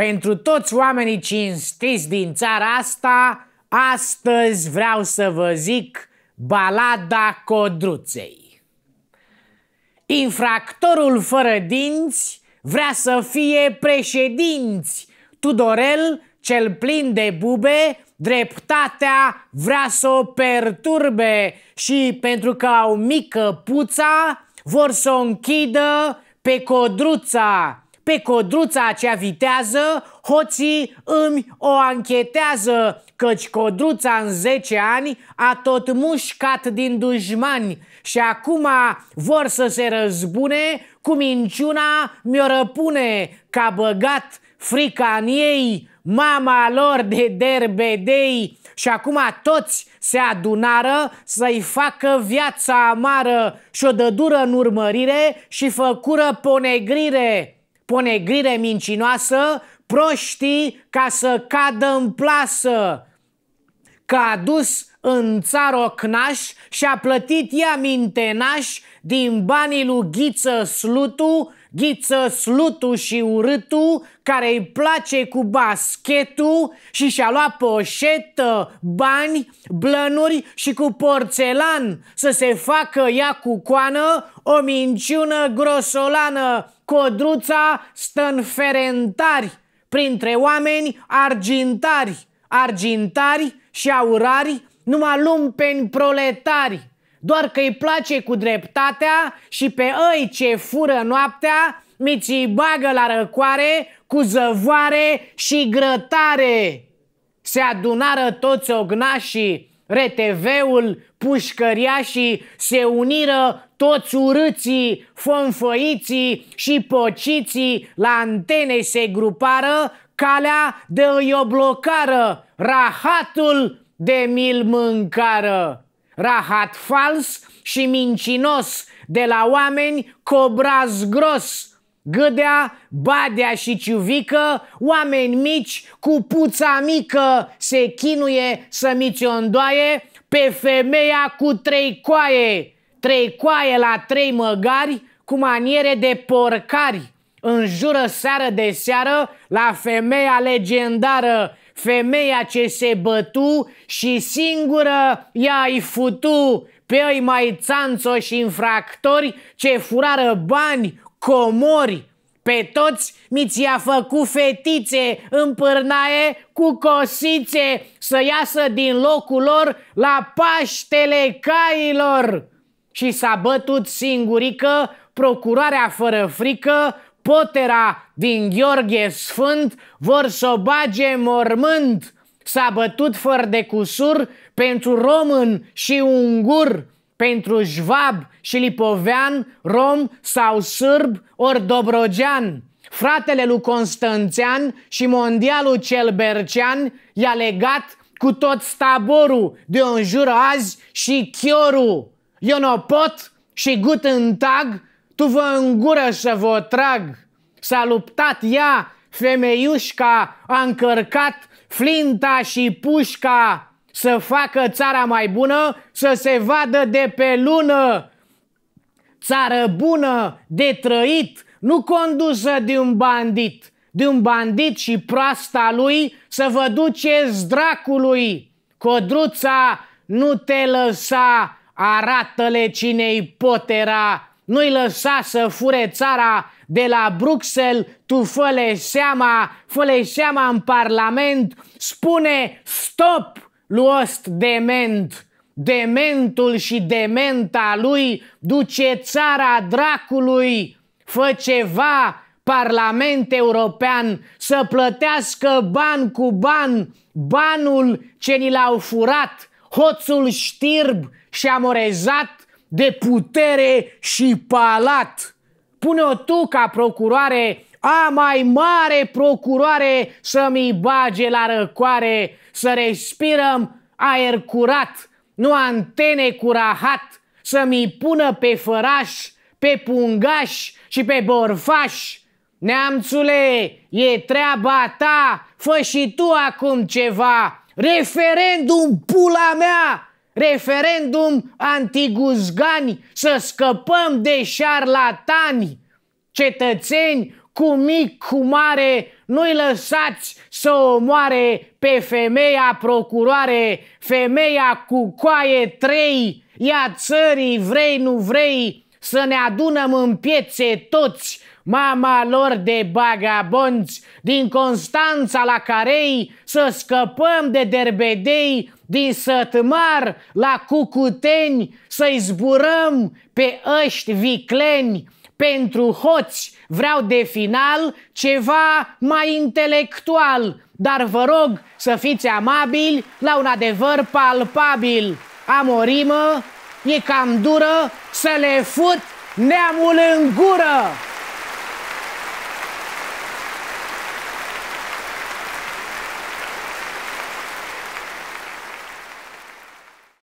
Pentru toți oamenii cinstiți din țara asta, astăzi vreau să vă zic balada codruței. Infractorul fără dinți vrea să fie președinți. Tudorel, cel plin de bube, dreptatea vrea să o perturbe și pentru că au mică puța, vor să o închidă pe codruța pe codruța acea vitează, hoții îmi o anchetează, căci codruța în 10 ani a tot mușcat din dușmani și acum vor să se răzbune cu minciuna mi-o răpune, ca băgat frica în ei, mama lor de derbedei și acum toți se adunară să-i facă viața amară și o dădură în urmărire și făcură ponegrire ponegrire mincinoasă, proștii ca să cadă în plasă, că a dus în țară cnaș și a plătit ea mintenaș din banii lui Ghiță Slutu Ghiță slutul și urâtul care îi place cu baschetul și și-a luat poșetă, bani, blănuri și cu porțelan să se facă ea cu coană o minciună grosolană. Codruța stă în ferentari, printre oameni argintari, argintari și aurari, numai lumpeni proletari. Doar că îi place cu dreptatea și pe ei ce fură noaptea, mici îi bagă la răcoare cu zăvoare și grătare. Se adunară toți ognașii, RTV-ul, pușcăriașii, se uniră toți urâții, fonfăiții și pociții, la antene se grupară, calea de o blocară, rahatul de mil mâncară rahat fals și mincinos de la oameni cobraz gros. Gâdea, badea și ciuvică, oameni mici cu puța mică se chinuie să mi o îndoaie pe femeia cu trei coaie. Trei coaie la trei măgari cu maniere de porcari. în jură seară de seară la femeia legendară femeia ce se bătu și singură ea ai futu pe ei mai țanțo și infractori ce furară bani, comori, pe toți mi ți-a făcut fetițe în pârnaie cu cosițe să iasă din locul lor la paștele cailor. Și s-a bătut singurică, procurarea fără frică, Potera din Gheorghe Sfânt vor să o bage mormânt. S-a bătut fără de cusur pentru român și ungur, pentru jvab și lipovean, rom sau sârb ori dobrogean. Fratele lui Constanțean și mondialul cel bercean i-a legat cu tot staborul de un jur azi și chiorul. Eu nu pot și gut în tag tu vă îngură să vă trag. S-a luptat ea, femeiușca, a încărcat flinta și pușca să facă țara mai bună, să se vadă de pe lună. Țară bună, de trăit, nu condusă de un bandit, de un bandit și proasta lui să vă duceți dracului. Codruța nu te lăsa, arată-le cine-i potera nu-i lăsa să fure țara de la Bruxelles, tu fă-le seama, fă seama în Parlament, spune stop luost dement. Dementul și dementa lui duce țara dracului. Fă ceva, Parlament European, să plătească ban cu ban banul ce ni l-au furat, hoțul știrb și amorezat de putere și palat. Pune-o tu ca procuroare, a mai mare procuroare să-mi bage la răcoare, să respirăm aer curat, nu antene cu rahat, să-mi pună pe făraș, pe pungaș și pe borfaș. Neamțule, e treaba ta, fă și tu acum ceva. Referendum, pula mea, referendum antiguzgani, să scăpăm de șarlatani, cetățeni cu mic, cu mare, nu-i lăsați să o moare pe femeia procuroare, femeia cu coaie trei, ia țării vrei, nu vrei, să ne adunăm în piețe toți mama lor de bagabonți, din Constanța la Carei, să scăpăm de derbedei, din Sătmar la Cucuteni, să-i zburăm pe ăști vicleni, pentru hoți vreau de final ceva mai intelectual, dar vă rog să fiți amabili la un adevăr palpabil. Am o rimă E cam dură să le fut neamul în gură!